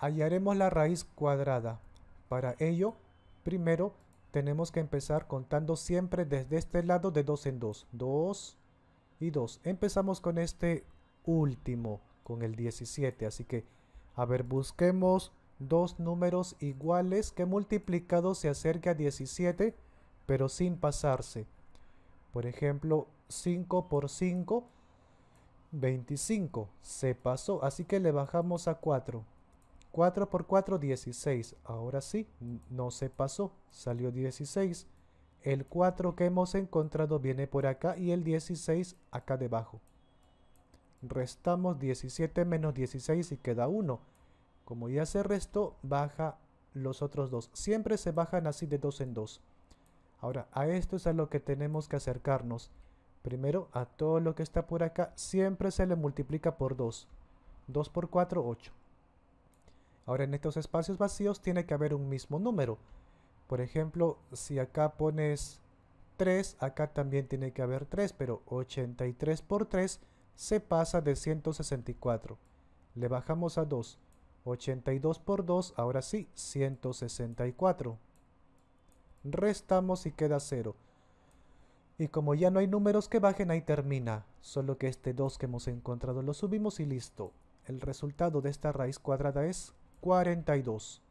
hallaremos la raíz cuadrada. Para ello, primero tenemos que empezar contando siempre desde este lado de 2 en 2. 2 y 2. Empezamos con este último, con el 17. Así que, a ver, busquemos dos números iguales que multiplicados se acerque a 17, pero sin pasarse. Por ejemplo, 5 por 5, 25. Se pasó, así que le bajamos a 4. 4 por 4, 16. Ahora sí, no se pasó, salió 16. El 4 que hemos encontrado viene por acá y el 16 acá debajo. Restamos 17 menos 16 y queda 1. Como ya se restó, baja los otros dos. Siempre se bajan así de 2 en 2. Ahora, a esto es a lo que tenemos que acercarnos. Primero, a todo lo que está por acá, siempre se le multiplica por 2. 2 por 4, 8. Ahora en estos espacios vacíos tiene que haber un mismo número. Por ejemplo, si acá pones 3, acá también tiene que haber 3, pero 83 por 3 se pasa de 164. Le bajamos a 2. 82 por 2, ahora sí, 164. Restamos y queda 0. Y como ya no hay números que bajen, ahí termina. Solo que este 2 que hemos encontrado lo subimos y listo. El resultado de esta raíz cuadrada es 42.